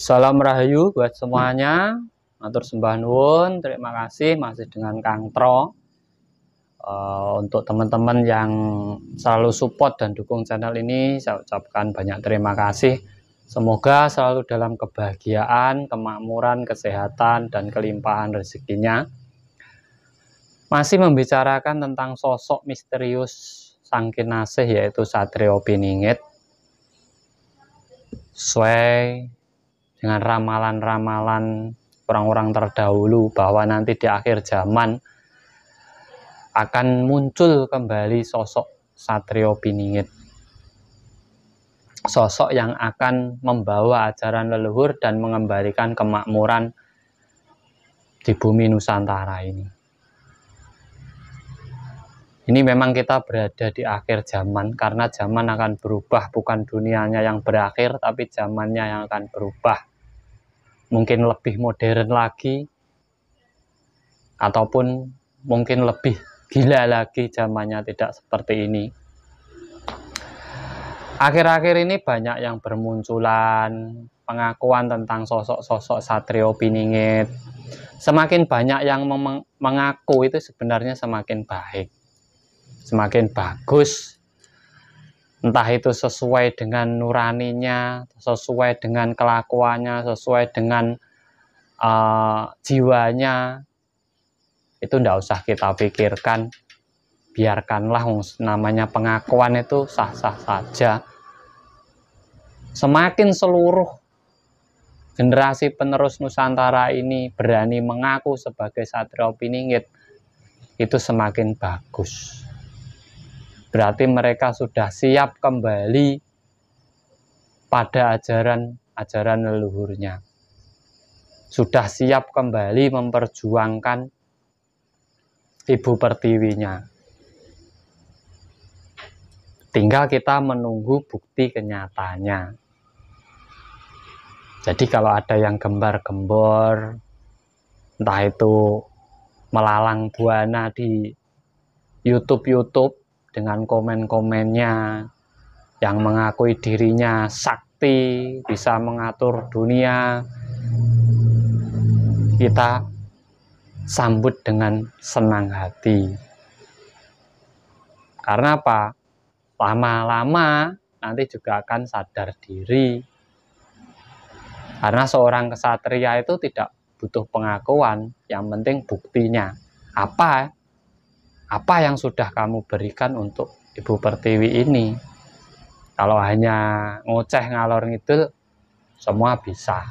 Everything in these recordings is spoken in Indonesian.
Salam Rahayu buat semuanya. Atur sembah nuwun. Terima kasih masih dengan Kang Tro. Uh, untuk teman-teman yang selalu support dan dukung channel ini, saya ucapkan banyak terima kasih. Semoga selalu dalam kebahagiaan, kemakmuran, kesehatan, dan kelimpahan rezekinya. Masih membicarakan tentang sosok misterius Sang Kinasih yaitu Satrio Piningit. Sway dengan ramalan-ramalan orang-orang terdahulu bahwa nanti di akhir zaman akan muncul kembali sosok Satrio Piningit. Sosok yang akan membawa ajaran leluhur dan mengembalikan kemakmuran di bumi Nusantara ini. Ini memang kita berada di akhir zaman karena zaman akan berubah bukan dunianya yang berakhir tapi zamannya yang akan berubah mungkin lebih modern lagi ataupun mungkin lebih gila lagi zamannya tidak seperti ini akhir-akhir ini banyak yang bermunculan pengakuan tentang sosok-sosok satrio piningit semakin banyak yang mengaku itu sebenarnya semakin baik semakin bagus entah itu sesuai dengan nuraninya, sesuai dengan kelakuannya, sesuai dengan uh, jiwanya, itu tidak usah kita pikirkan. Biarkanlah namanya pengakuan itu sah-sah saja. Semakin seluruh generasi penerus Nusantara ini berani mengaku sebagai Satrio Piningit, itu semakin bagus berarti mereka sudah siap kembali pada ajaran-ajaran leluhurnya. Sudah siap kembali memperjuangkan ibu pertiwinya. Tinggal kita menunggu bukti kenyataannya. Jadi kalau ada yang gembar-gembor, entah itu melalang buana di YouTube-YouTube, dengan komen-komennya yang mengakui dirinya sakti, bisa mengatur dunia. Kita sambut dengan senang hati. Karena apa? Lama-lama nanti juga akan sadar diri. Karena seorang kesatria itu tidak butuh pengakuan, yang penting buktinya. Apa apa yang sudah kamu berikan untuk Ibu Pertiwi ini. Kalau hanya ngoceh ngalor ngidul, semua bisa.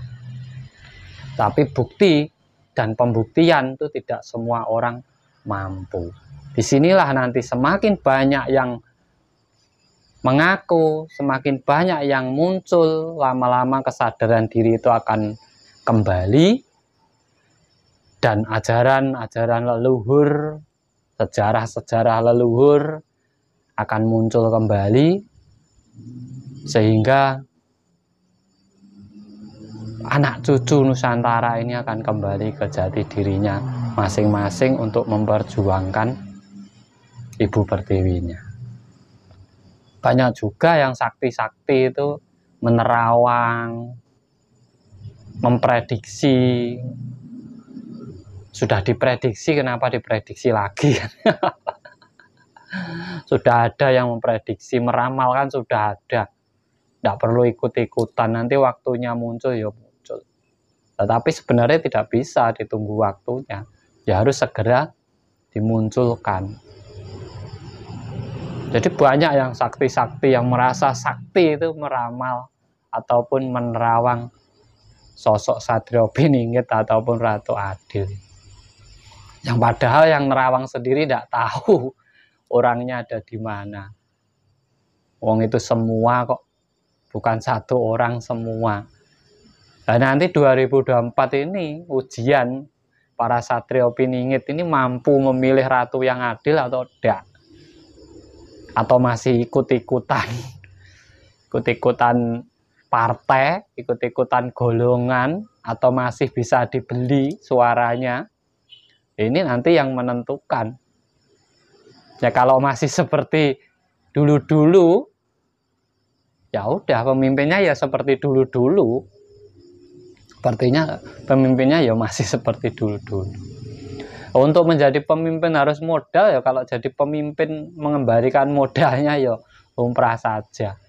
Tapi bukti dan pembuktian itu tidak semua orang mampu. Disinilah nanti semakin banyak yang mengaku, semakin banyak yang muncul, lama-lama kesadaran diri itu akan kembali dan ajaran-ajaran leluhur sejarah-sejarah leluhur akan muncul kembali sehingga anak cucu Nusantara ini akan kembali ke jati dirinya masing-masing untuk memperjuangkan Ibu Pertiwinya. Banyak juga yang sakti-sakti itu menerawang, memprediksi sudah diprediksi kenapa diprediksi lagi sudah ada yang memprediksi meramalkan sudah ada tidak perlu ikut-ikutan nanti waktunya muncul ya muncul tetapi sebenarnya tidak bisa ditunggu waktunya ya harus segera dimunculkan jadi banyak yang sakti-sakti yang merasa sakti itu meramal ataupun menerawang sosok Satrio Biningit ataupun Ratu Adil yang padahal yang nerawang sendiri tidak tahu orangnya ada di mana. Wong itu semua kok, bukan satu orang semua. Dan nanti 2024 ini ujian para satrio piningit ini mampu memilih ratu yang adil atau tidak. Atau masih ikut-ikutan. Ikut-ikutan partai, ikut-ikutan golongan, atau masih bisa dibeli suaranya ini nanti yang menentukan ya kalau masih seperti dulu-dulu ya udah pemimpinnya ya seperti dulu-dulu sepertinya pemimpinnya ya masih seperti dulu-dulu untuk menjadi pemimpin harus modal ya kalau jadi pemimpin mengembalikan modalnya ya umprah saja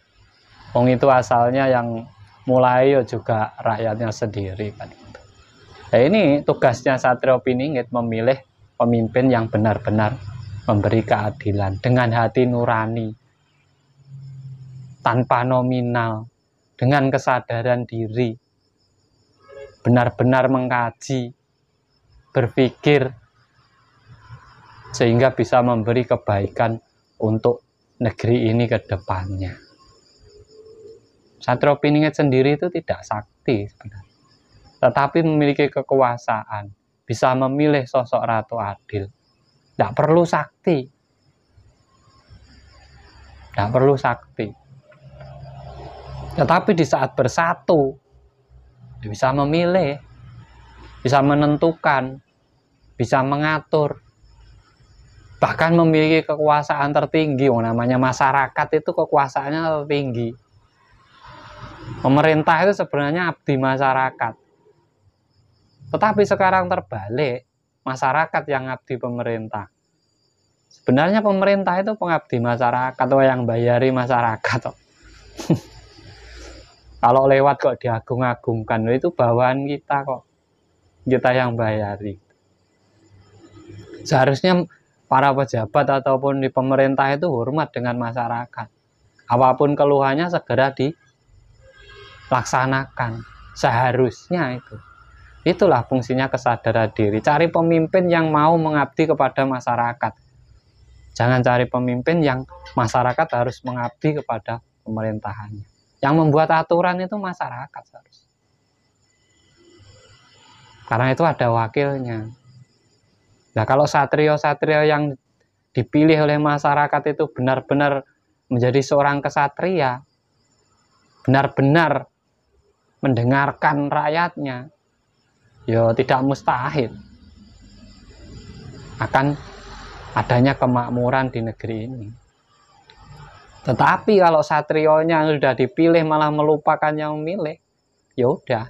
Wong itu asalnya yang mulai ya juga rakyatnya sendiri kan gitu. Nah, ini tugasnya Satrio Piningit memilih pemimpin yang benar-benar memberi keadilan dengan hati nurani, tanpa nominal, dengan kesadaran diri, benar-benar mengkaji, berpikir, sehingga bisa memberi kebaikan untuk negeri ini ke depannya. Satrio Piningit sendiri itu tidak sakti sebenarnya tetapi memiliki kekuasaan, bisa memilih sosok ratu adil. Tidak perlu sakti. Tidak perlu sakti. Tetapi di saat bersatu, bisa memilih, bisa menentukan, bisa mengatur, bahkan memiliki kekuasaan tertinggi. Oh, namanya masyarakat itu kekuasaannya tertinggi. Pemerintah itu sebenarnya abdi masyarakat. Tetapi sekarang terbalik, masyarakat yang ngabdi pemerintah. Sebenarnya pemerintah itu pengabdi masyarakat, atau yang bayari masyarakat. Kalau lewat kok diagung-agungkan, itu bawaan kita kok. Kita yang bayari. Seharusnya para pejabat ataupun di pemerintah itu hormat dengan masyarakat. Apapun keluhannya segera dilaksanakan. Seharusnya itu. Itulah fungsinya kesadaran diri. Cari pemimpin yang mau mengabdi kepada masyarakat. Jangan cari pemimpin yang masyarakat harus mengabdi kepada pemerintahannya. Yang membuat aturan itu masyarakat harus. Karena itu ada wakilnya. Nah, kalau satrio-satrio yang dipilih oleh masyarakat itu benar-benar menjadi seorang kesatria, benar-benar mendengarkan rakyatnya, ya tidak mustahil akan adanya kemakmuran di negeri ini. Tetapi kalau satrionya sudah dipilih malah melupakan yang memilih, ya udah.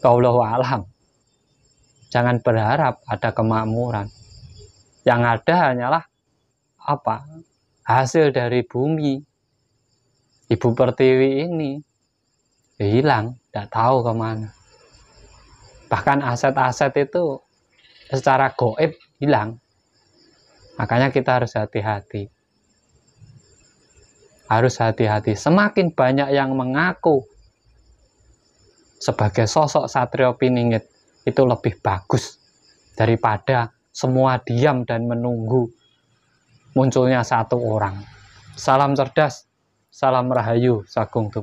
Kaulahu alam. Jangan berharap ada kemakmuran. Yang ada hanyalah apa? Hasil dari bumi. Ibu Pertiwi ini ya, hilang, tidak tahu kemana bahkan aset-aset itu secara goib hilang makanya kita harus hati-hati harus hati-hati semakin banyak yang mengaku sebagai sosok Satrio Piningit itu lebih bagus daripada semua diam dan menunggu munculnya satu orang salam cerdas salam rahayu sagung